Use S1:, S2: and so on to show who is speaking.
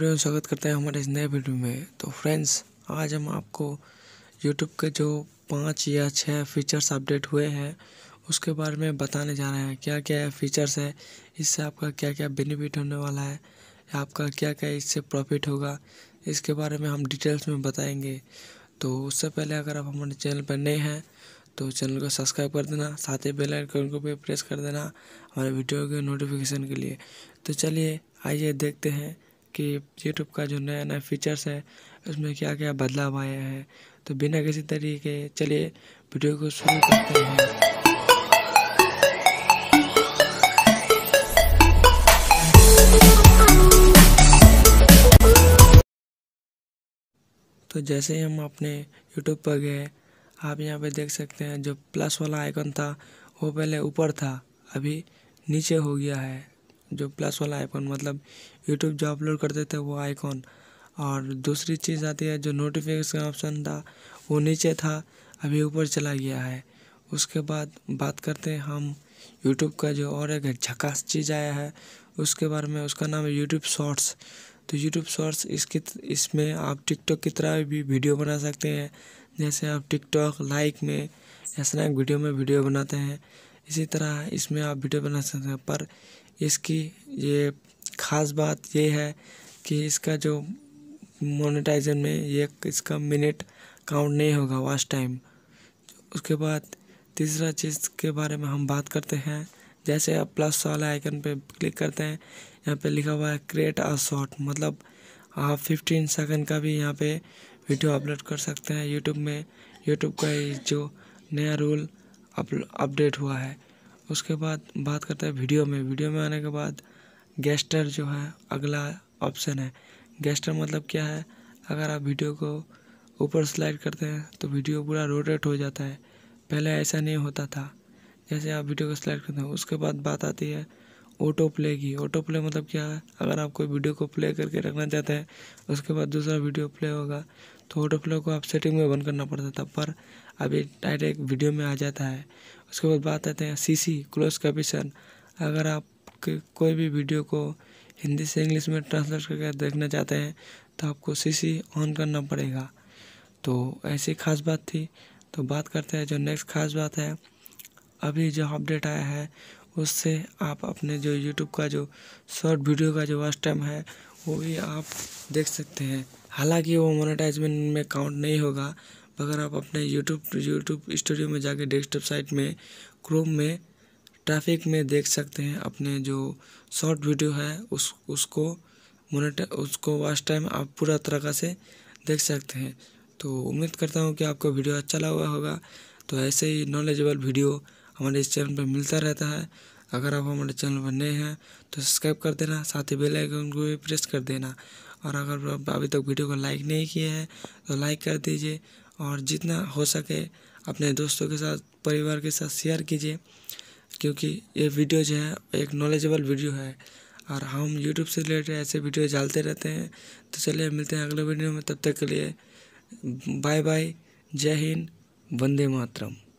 S1: everyone स्वागत करते हैं हमारे इस नए वीडियो में तो फ्रेंड्स आज हम आपको यूट्यूब के जो पाँच या छः फीचर्स अपडेट हुए हैं उसके बारे में बताने जा रहे हैं क्या क्या फीचर्स है इससे आपका क्या क्या बेनिफिट होने वाला है आपका क्या क्या इससे प्रॉफिट होगा इसके बारे में हम डिटेल्स में बताएंगे तो उससे पहले अगर आप हमारे चैनल पर नए हैं तो चैनल को सब्सक्राइब कर देना साथ ही बेल आइकन को भी प्रेस कर देना हमारे वीडियो के नोटिफिकेशन के लिए तो चलिए आइए देखते हैं कि यूट्यूब का जो नया नया फीचर्स है उसमें क्या क्या बदलाव आया है तो बिना किसी तरीके चलिए वीडियो को शुरू करते हैं तो जैसे ही हम अपने यूट्यूब पर गए आप यहाँ पे देख सकते हैं जो प्लस वाला आइकन था वो पहले ऊपर था अभी नीचे हो गया है जो प्लस वाला आइकॉन मतलब यूट्यूब जो अपलोड करते थे वो आइकॉन और दूसरी चीज़ आती है जो नोटिफिकेशन ऑप्शन था वो नीचे था अभी ऊपर चला गया है उसके बाद बात करते हैं हम यूट्यूब का जो और एक झकास चीज़ आया है उसके बारे में उसका नाम है यूट्यूब शॉर्ट्स तो यूट्यूब शॉर्ट्स इसकी इसमें आप टिकटॉक की तरह भी वीडियो बना सकते हैं जैसे आप टिकटॉक लाइक में या स्नैप वीडियो में वीडियो बनाते हैं इसी तरह इसमें आप वीडियो बना सकते हैं पर इसकी ये ख़ास बात ये है कि इसका जो मोनेटाइजर में ये इसका मिनट काउंट नहीं होगा वॉच टाइम उसके बाद तीसरा चीज़ के बारे में हम बात करते हैं जैसे आप प्लस वाला आइकन पे क्लिक करते हैं यहाँ पे लिखा हुआ है क्रिएट आ शॉर्ट मतलब आप फिफ्टीन सेकंड का भी यहाँ पे वीडियो अपलोड कर सकते हैं यूट्यूब में यूट्यूब का जो नया रूल अपडेट हुआ है उसके बाद बात करते हैं वीडियो में वीडियो में आने के बाद गेस्टर जो है अगला ऑप्शन है गेस्टर मतलब क्या है अगर आप वीडियो को ऊपर स्लाइड करते हैं तो वीडियो पूरा रोटेट हो जाता है पहले ऐसा नहीं होता था जैसे आप वीडियो को स्लाइड करते हैं उसके बाद बात आती है ऑटो प्ले की ऑटो प्ले मतलब क्या है अगर आप कोई वीडियो को प्ले करके रखना चाहते हैं उसके बाद दूसरा वीडियो प्ले होगा तो ऑटो प्ले को आप सेटिंग में बंद करना पड़ता था पर अभी डायरेक्ट वीडियो में आ जाता है उसके बाद बात आते हैं सी सी क्लोज कैप्शन अगर आप कोई भी वीडियो को हिंदी से इंग्लिश में ट्रांसलेट करके देखना चाहते हैं तो आपको सी सी ऑन करना पड़ेगा तो ऐसी खास बात थी तो बात करते हैं जो नेक्स्ट खास बात है अभी जो अपडेट आया है उससे आप अपने जो यूट्यूब का जो शॉर्ट वीडियो का जो वास्ट टाइम है वो भी आप देख सकते हैं हालांकि वो मोनेटाइजमेंट में काउंट नहीं होगा मगर आप अपने यूट्यूब यूट्यूब स्टूडियो में जाके डेस्कटॉप साइट में क्रोम में ट्रैफिक में देख सकते हैं अपने जो शॉर्ट वीडियो है उस उसको मोनेट उसको वास्ट टाइम आप पूरा तरह से देख सकते हैं तो उम्मीद करता हूँ कि आपको वीडियो अच्छा लगा होगा तो ऐसे ही नॉलेजेबल वीडियो हमारे इस चैनल पर मिलता रहता है अगर आप हमारे चैनल पर नए हैं तो सब्सक्राइब कर देना साथ ही बेल आइकन को भी प्रेस कर देना और अगर आप अभी तक वीडियो को लाइक नहीं किया है तो लाइक कर दीजिए और जितना हो सके अपने दोस्तों के साथ परिवार के साथ शेयर कीजिए क्योंकि ये वीडियो जो है एक नॉलेजेबल वीडियो है और हम यूट्यूब से रिलेटेड ऐसे वीडियो डालते रहते हैं तो चलिए मिलते हैं अगले वीडियो में तब तक के लिए बाय बाय जय हिंद वंदे मातरम